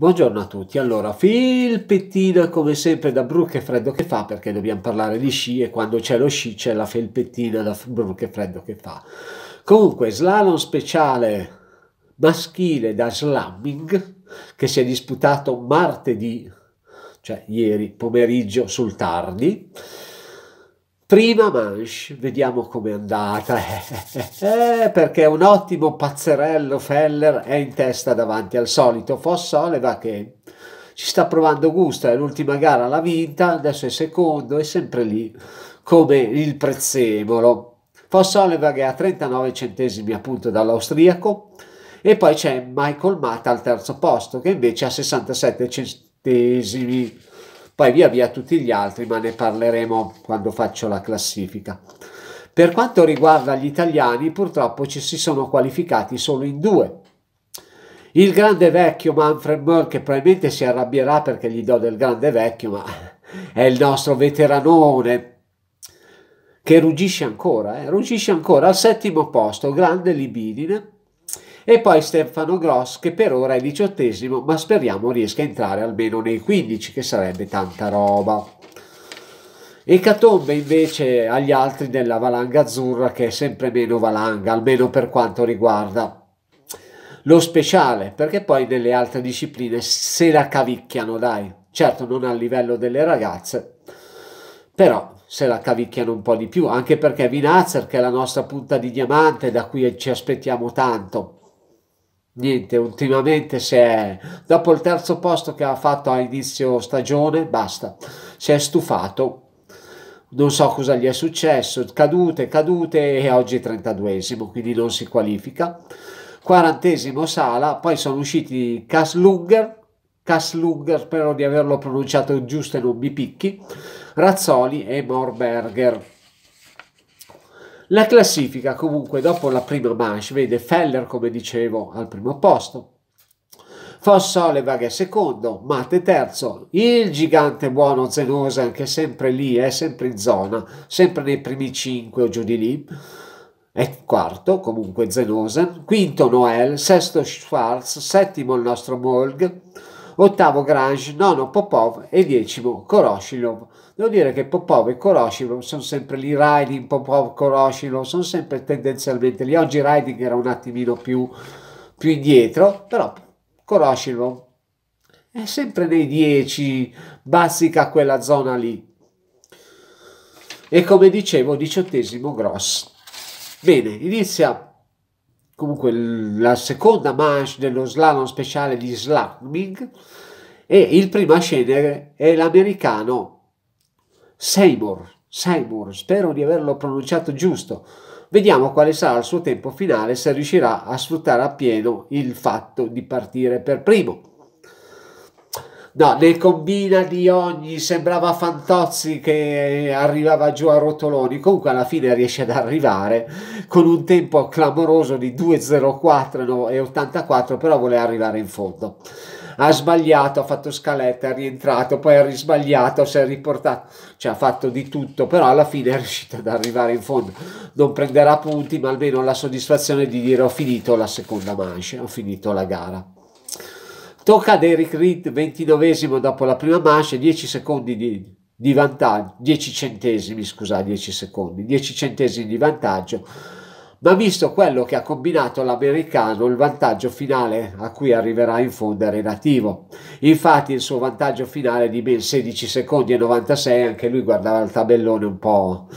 Buongiorno a tutti, allora felpettina come sempre da Bru che freddo che fa perché dobbiamo parlare di sci e quando c'è lo sci c'è la felpettina da Bru che freddo che fa. Comunque slalom speciale maschile da slamming che si è disputato martedì, cioè ieri pomeriggio sul tardi Prima Manche, vediamo com'è andata, eh, perché un ottimo pazzerello Feller è in testa davanti al solito Fossoleva che ci sta provando gusto, è l'ultima gara l'ha vinta, adesso è secondo, è sempre lì come il prezzemolo. Fossoleva che è a 39 centesimi appunto dall'austriaco e poi c'è Michael Matt al terzo posto che invece ha 67 centesimi poi via via tutti gli altri, ma ne parleremo quando faccio la classifica. Per quanto riguarda gli italiani, purtroppo ci si sono qualificati solo in due. Il grande vecchio Manfred Moore, che probabilmente si arrabbierà perché gli do del grande vecchio, ma è il nostro veteranone che ruggisce ancora, eh? ruggisce ancora al settimo posto, grande libidine, e poi Stefano Gross che per ora è diciottesimo ma speriamo riesca a entrare almeno nei 15 che sarebbe tanta roba. Ecatombe invece agli altri della valanga azzurra che è sempre meno valanga, almeno per quanto riguarda lo speciale, perché poi nelle altre discipline se la cavicchiano dai, certo non al livello delle ragazze, però se la cavicchiano un po' di più, anche perché Vinazzer che è la nostra punta di diamante da cui ci aspettiamo tanto, niente, ultimamente si è, dopo il terzo posto che ha fatto a inizio stagione, basta, si è stufato. Non so cosa gli è successo, cadute, cadute e oggi è 32esimo, quindi non si qualifica. Quarantesimo Sala, poi sono usciti Kaslunger, Kaslunger, spero di averlo pronunciato giusto e non mi picchi, Razzoli e Morberger. La classifica comunque dopo la prima manche vede Feller come dicevo al primo posto, Foss Oliver è secondo, Matte terzo, il gigante buono Zenosa anche sempre lì, è sempre in zona, sempre nei primi cinque o giù di lì, è quarto comunque Zenosen, quinto Noel, sesto Schwarz, settimo il nostro Molg, ottavo Grange, nono Popov e decimo Koroshilov. Devo dire che Popov e Koroshilov sono sempre lì, Riding, Popov, Koroshilov, sono sempre tendenzialmente lì. Oggi Riding era un attimino più, più indietro, però Koroshilov è sempre nei 10, bazzica quella zona lì. E come dicevo, diciottesimo Gross. Bene, inizia comunque la seconda manche dello slalom speciale di Slamming e il primo a scendere è l'americano Seymour. Seymour, spero di averlo pronunciato giusto. Vediamo quale sarà il suo tempo finale se riuscirà a sfruttare appieno il fatto di partire per primo. No, ne combina di ogni, sembrava Fantozzi che arrivava giù a rotoloni, comunque alla fine riesce ad arrivare con un tempo clamoroso di 2.04 e 84, però vuole arrivare in fondo. Ha sbagliato, ha fatto scaletta, è rientrato, poi ha risbagliato, si è riportato, cioè ha fatto di tutto, però alla fine è riuscito ad arrivare in fondo. Non prenderà punti, ma almeno la soddisfazione di dire ho finito la seconda manche, ho finito la gara. Tocca ad Eric Reed, ventinovesimo dopo la prima mancia, 10 secondi di, di vantaggio, 10 centesimi, scusa, 10 secondi, 10 centesimi di vantaggio, ma visto quello che ha combinato l'americano, il vantaggio finale a cui arriverà in fondo è relativo. Infatti il suo vantaggio finale di ben 16 secondi e 96, anche lui guardava il tabellone un po'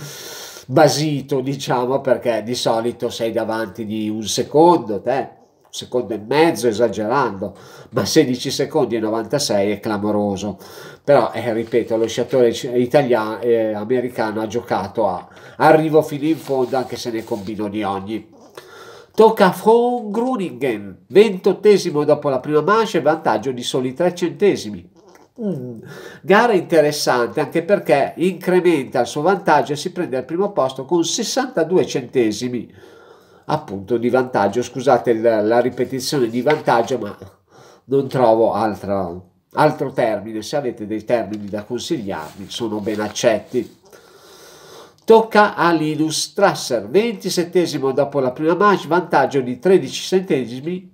basito, diciamo, perché di solito sei davanti di un secondo, te secondo e mezzo esagerando, ma 16 secondi e 96 è clamoroso. Però, eh, ripeto, lo sciatore italiano, eh, americano ha giocato a arrivo fino in fondo anche se ne combino di ogni. Tocca a Von Gruningen, ventottesimo dopo la prima mancia e vantaggio di soli 3 centesimi. Mm. Gara interessante anche perché incrementa il suo vantaggio e si prende al primo posto con 62 centesimi appunto di vantaggio. Scusate la, la ripetizione di vantaggio, ma non trovo altro, altro termine. Se avete dei termini da consigliarmi, sono ben accetti. Tocca a Linus Strasser, 27 dopo la prima match, vantaggio di 13 centesimi,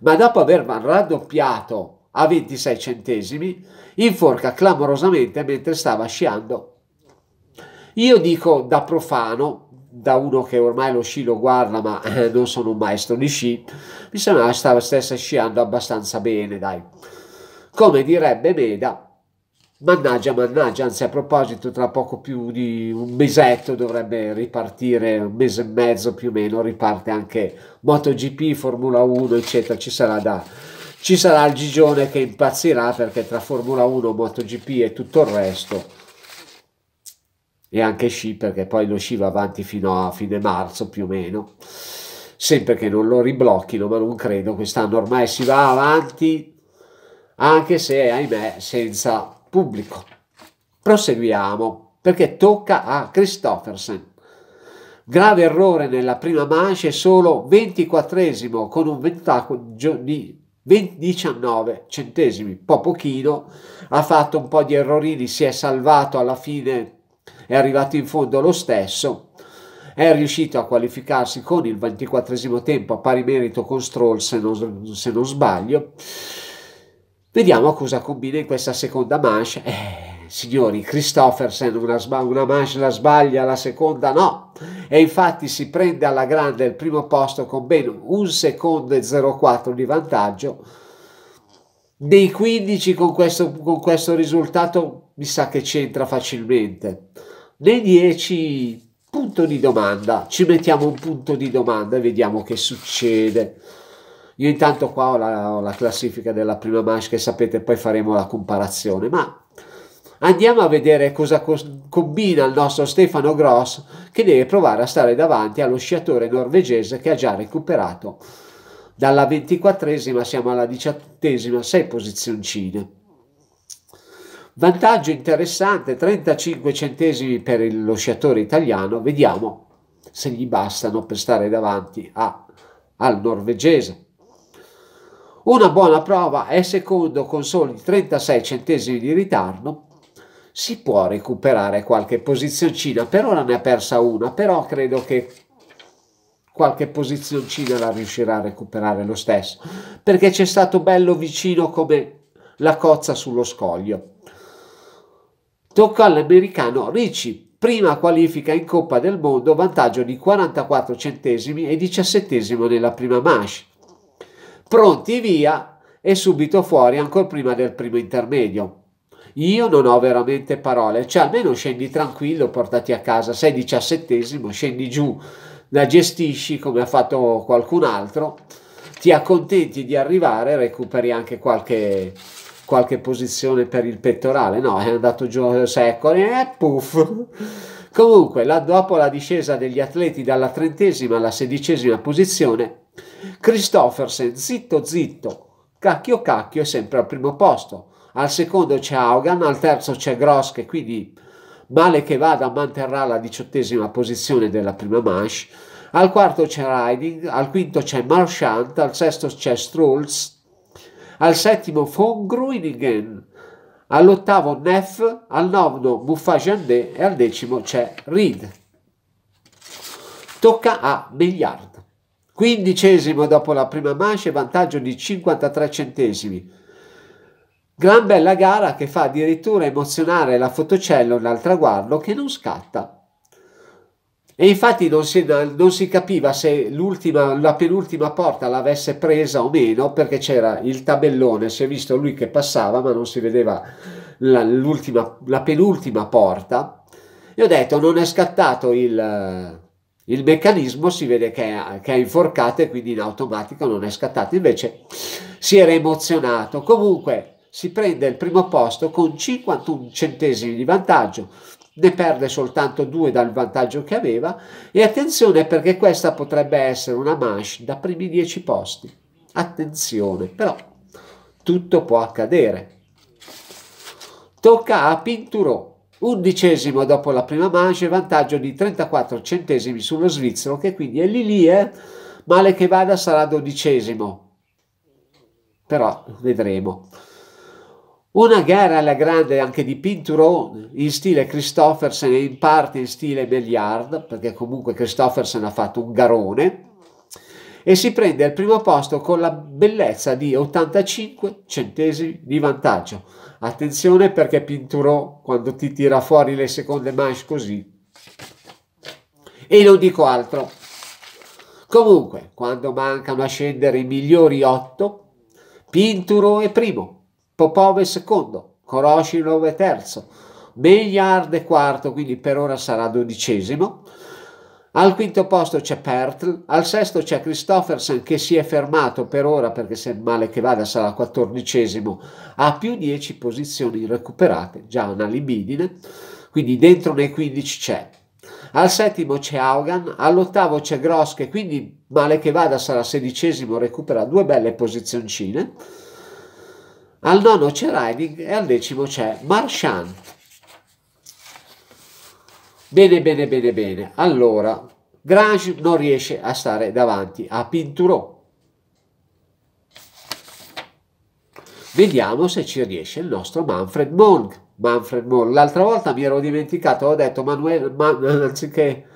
ma dopo aver raddoppiato a 26 centesimi, inforca clamorosamente mentre stava sciando. Io dico da profano da uno che ormai lo sci lo guarda ma eh, non sono un maestro di sci, mi sembrava stava stessa sciando abbastanza bene, dai. Come direbbe Meda, mannaggia, mannaggia, anzi a proposito tra poco più di un mesetto dovrebbe ripartire, un mese e mezzo più o meno, riparte anche MotoGP, Formula 1, eccetera, ci sarà da... Ci sarà il Gigione che impazzirà perché tra Formula 1, MotoGP e tutto il resto e anche sci perché poi lo sci va avanti fino a fine marzo più o meno sempre che non lo riblocchino ma non credo quest'anno ormai si va avanti anche se ahimè senza pubblico proseguiamo perché tocca a Christoffersen grave errore nella prima manche solo 24 esimo con un vantaggio di 19 centesimi, po' pochino, ha fatto un po' di errorini, si è salvato alla fine è arrivato in fondo lo stesso, è riuscito a qualificarsi con il 24 tempo a pari merito con Stroll se non, se non sbaglio. Vediamo cosa combina in questa seconda manche. Eh, signori, Christoffersen una, una manche la sbaglia, la seconda no. E infatti si prende alla grande il primo posto con ben un secondo e 0,4 di vantaggio. Dei 15 con questo, con questo risultato mi sa che c'entra facilmente. Nei 10 punto di domanda, ci mettiamo un punto di domanda e vediamo che succede. Io intanto qua ho la, ho la classifica della prima manche che sapete, poi faremo la comparazione, ma andiamo a vedere cosa co- combina il nostro Stefano Gross che deve provare a stare davanti allo sciatore norvegese che ha già recuperato dalla ventiquattresima siamo alla diciottesima, sei posizioncine. Vantaggio interessante, 35 centesimi per lo sciatore italiano, vediamo se gli bastano per stare davanti a, al norvegese. Una buona prova è secondo con soli 36 centesimi di ritardo, si può recuperare qualche posizioncina, per ora ne ha persa una, però credo che qualche posizioncina la riuscirà a recuperare lo stesso, perché c'è stato bello vicino come la cozza sullo scoglio. Tocca all'americano Ricci, prima qualifica in Coppa del Mondo, vantaggio di 44 centesimi e 17 nella prima manche. Pronti via e subito fuori ancora prima del primo intermedio. Io non ho veramente parole, cioè almeno scendi tranquillo, portati a casa, sei diciassettesimo, scendi giù, la gestisci come ha fatto qualcun altro, ti accontenti di arrivare, recuperi anche qualche qualche posizione per il pettorale, no, è andato giù secoli e puff. Comunque, là dopo la discesa degli atleti dalla trentesima alla sedicesima posizione, Christoffersen, zitto zitto, cacchio cacchio è sempre al primo posto, al secondo c'è Haugan, al terzo c'è Gross che quindi male che vada manterrà la diciottesima posizione della prima manche, al quarto c'è Riding, al quinto c'è Marchant, al sesto c'è Strulz, al settimo Von Fongroeningen, all'ottavo Neff, al nono Mufajandé e al decimo c'è Reed. Tocca a Milliard. Quindicesimo dopo la prima manche, vantaggio di 53 centesimi. Gran bella gara che fa addirittura emozionare la fotocellula al traguardo che non scatta e infatti non si, non si capiva se l'ultima, la penultima porta l'avesse presa o meno perché c'era il tabellone, si è visto lui che passava ma non si vedeva la, la penultima porta. E ho detto non è scattato il, il meccanismo, si vede che è, che è inforcato e quindi in automatico non è scattato, invece si era emozionato. Comunque si prende il primo posto con 51 centesimi di vantaggio ne perde soltanto due dal vantaggio che aveva e attenzione perché questa potrebbe essere una manche da primi dieci posti. Attenzione, però tutto può accadere. Tocca a Pinturò, undicesimo dopo la prima manche, vantaggio di 34 centesimi sullo svizzero che quindi è lì lì, eh? male che vada sarà dodicesimo, però vedremo. Una gara alla grande anche di Pinturone in stile Christoffersen e in parte in stile Belliard, perché comunque Christoffersen ha fatto un garone, e si prende al primo posto con la bellezza di 85 centesimi di vantaggio. Attenzione perché Pinturò quando ti tira fuori le seconde manche così. E non dico altro. Comunque, quando mancano a scendere i migliori otto, Pinturò è primo Popove secondo, Koroshilov è terzo, Meillard è quarto, quindi per ora sarà dodicesimo. Al quinto posto c'è Pertl, al sesto c'è Christoffersen che si è fermato per ora perché se male che vada sarà quattordicesimo, ha più 10 posizioni recuperate, già una libidine, quindi dentro nei 15 c'è. Al settimo c'è Augan, all'ottavo c'è Grosch che quindi male che vada sarà sedicesimo, recupera due belle posizioncine al nono c'è Riding e al decimo c'è Marchand. Bene, bene, bene, bene. Allora, Grange non riesce a stare davanti a Pinturò. Vediamo se ci riesce il nostro Manfred Monk. Manfred Monk. L'altra volta mi ero dimenticato, ho detto Manuel, man, anziché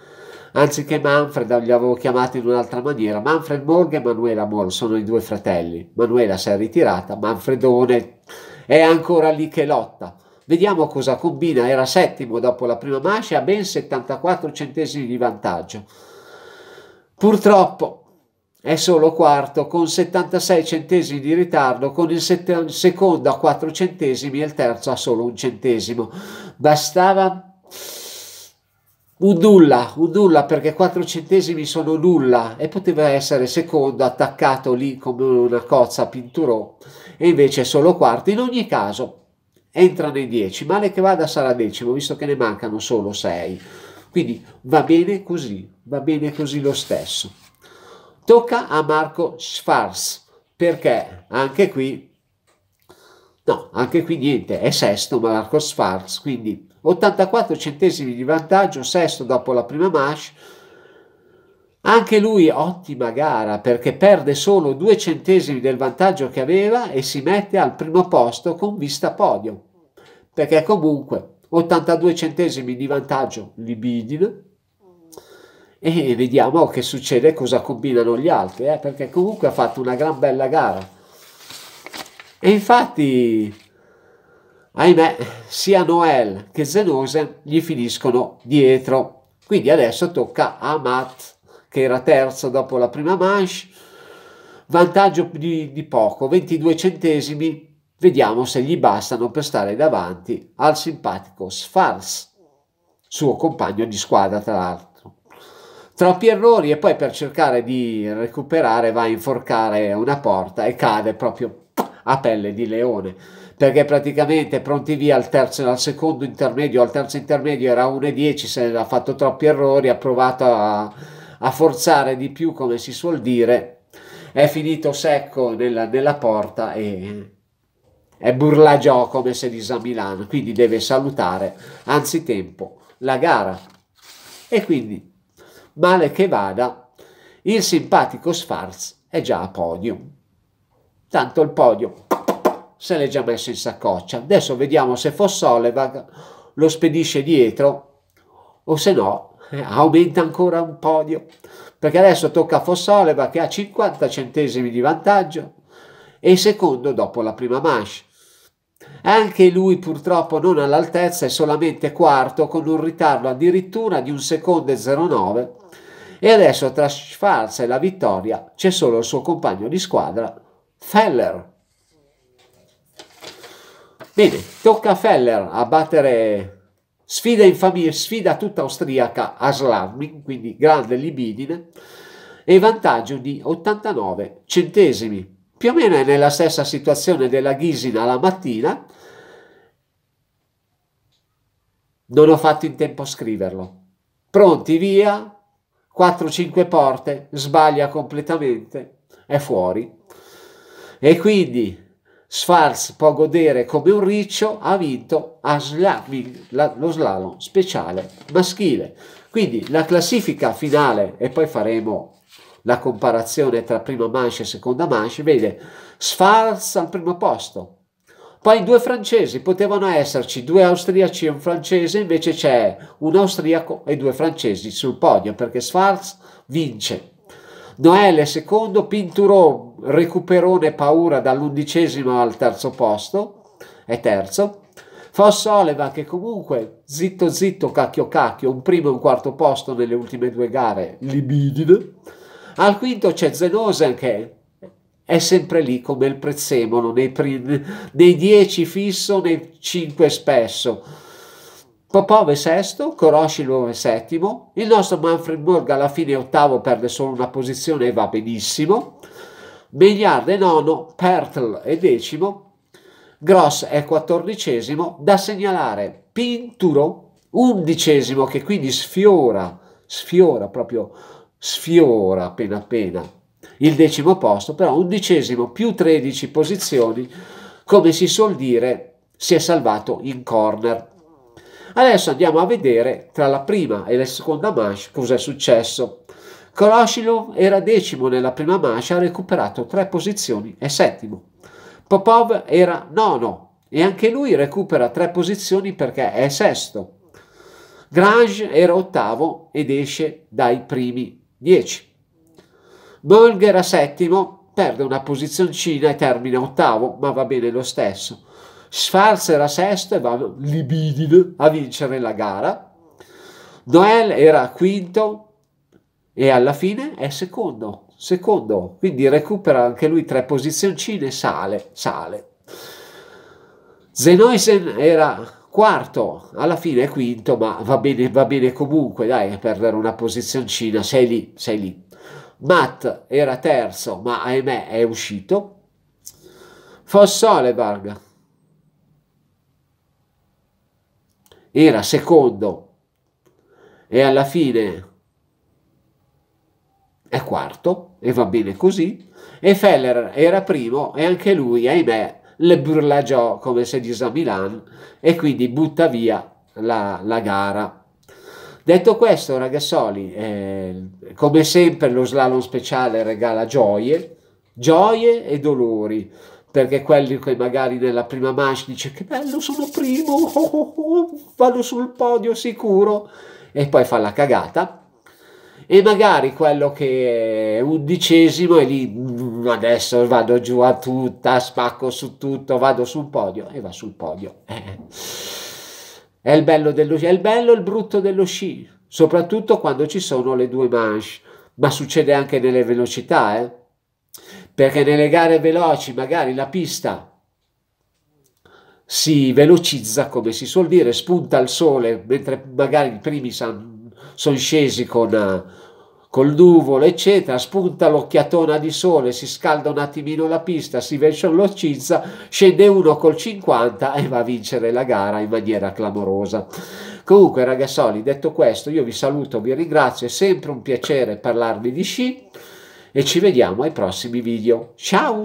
Anziché Manfred, li avevo chiamati in un'altra maniera. Manfred Morg e Manuela Morg sono i due fratelli. Manuela si è ritirata, Manfredone è ancora lì che lotta. Vediamo cosa combina. Era settimo dopo la prima mascia, a ben 74 centesimi di vantaggio. Purtroppo è solo quarto con 76 centesimi di ritardo, con il set- secondo a 4 centesimi e il terzo a solo un centesimo. Bastava Udulla, Udulla perché 4 centesimi sono nulla e poteva essere secondo attaccato lì come una cozza pinturò e invece è solo quarto. In ogni caso entra nei 10, male che vada sarà decimo visto che ne mancano solo 6. Quindi va bene così, va bene così lo stesso. Tocca a Marco Schwarz perché anche qui, no, anche qui niente, è sesto Marco Schwarz, quindi 84 centesimi di vantaggio, sesto dopo la prima match. Anche lui ottima gara perché perde solo due centesimi del vantaggio che aveva e si mette al primo posto con vista podio. Perché comunque 82 centesimi di vantaggio libidine e vediamo che succede, cosa combinano gli altri, eh? perché comunque ha fatto una gran bella gara. E infatti ahimè, sia Noel che Zenose gli finiscono dietro. Quindi adesso tocca a Matt, che era terzo dopo la prima manche. Vantaggio di, di poco, 22 centesimi. Vediamo se gli bastano per stare davanti al simpatico Sfars, suo compagno di squadra tra l'altro. Troppi errori e poi per cercare di recuperare va a inforcare una porta e cade proprio a pelle di leone perché praticamente pronti via al, terzo, al secondo intermedio, al terzo intermedio era 1,10, se ne ha fatto troppi errori, ha provato a, a, forzare di più come si suol dire, è finito secco nella, nella porta e è burlagio come se dice Milano, quindi deve salutare anzitempo la gara. E quindi, male che vada, il simpatico Sfarz è già a podio. Tanto il podio se l'è già messo in saccoccia. Adesso vediamo se Fossolevan lo spedisce dietro o se no eh, aumenta ancora un podio perché adesso tocca a Fossoleva che ha 50 centesimi di vantaggio e secondo dopo la prima manche. Anche lui purtroppo non all'altezza è solamente quarto con un ritardo addirittura di un secondo e 09 e adesso tra sfarza e la vittoria c'è solo il suo compagno di squadra Feller. Bene, tocca a Feller a battere sfida infamia, famiglia, sfida tutta austriaca a Slamming, quindi grande libidine, e vantaggio di 89 centesimi. Più o meno è nella stessa situazione della Ghisina la mattina, non ho fatto in tempo a scriverlo. Pronti, via, 4-5 porte, sbaglia completamente, è fuori. E quindi Schwarz può godere come un riccio, ha vinto a Slavig, la, lo slalom speciale maschile. Quindi la classifica finale, e poi faremo la comparazione tra prima manche e seconda manche, vede Schwarz al primo posto, poi due francesi, potevano esserci due austriaci e un francese, invece c'è un austriaco e due francesi sul podio perché Schwarz vince. Noelle secondo, Pinturon recuperone paura dall'undicesimo al terzo posto, è terzo. Foss Oleva che comunque zitto zitto cacchio cacchio un primo e un quarto posto nelle ultime due gare libidine. Al quinto c'è Zenosen che è sempre lì come il prezzemolo nei, prim- nei dieci fisso, nei cinque spesso. Popov è sesto, Koroshilov è settimo, il nostro Manfred Borg alla fine ottavo, perde solo una posizione e va benissimo. Meignard è nono, Pertl è decimo, Gross è quattordicesimo, da segnalare Pinturo undicesimo che quindi sfiora, sfiora proprio, sfiora appena appena il decimo posto, però undicesimo più 13 posizioni, come si suol dire, si è salvato in corner. Adesso andiamo a vedere tra la prima e la seconda manche cosa è successo. Koroshilov era decimo nella prima mancia, ha recuperato tre posizioni e settimo. Popov era nono e anche lui recupera tre posizioni perché è sesto. Grange era ottavo ed esce dai primi dieci. Bolg era settimo, perde una posizioncina e termina ottavo, ma va bene lo stesso. Schwarz era sesto e va libidine a vincere la gara. Noel era quinto, e alla fine è secondo, secondo, quindi recupera anche lui tre posizioncine, sale, sale. Zenoisen era quarto, alla fine è quinto, ma va bene, va bene comunque, dai, perdere una posizioncina, sei lì, sei lì. Matt era terzo, ma ahimè è uscito. Fossoleberg era secondo e alla fine è quarto e va bene così, e Feller era primo e anche lui, ahimè, le burlagiò come se dice a Milan e quindi butta via la, la gara. Detto questo, ragazzoli, eh, come sempre lo slalom speciale regala gioie, gioie e dolori perché quelli che magari nella prima manche dice che bello sono primo, oh, oh, oh, vado sul podio sicuro e poi fa la cagata e magari quello che è undicesimo e lì mm, adesso vado giù a tutta, spacco su tutto, vado sul podio e va sul podio. È il bello dello sci, è il bello e il brutto dello sci, soprattutto quando ci sono le due manche, ma succede anche nelle velocità, eh? perché nelle gare veloci magari la pista si velocizza, come si suol dire, spunta il sole, mentre magari i primi sanno sono scesi con eh, col nuvolo, eccetera, spunta l'occhiatona di sole, si scalda un attimino la pista, si l'occinza scende uno col 50 e va a vincere la gara in maniera clamorosa. Comunque ragazzoli, detto questo, io vi saluto, vi ringrazio, è sempre un piacere parlarvi di sci e ci vediamo ai prossimi video. Ciao!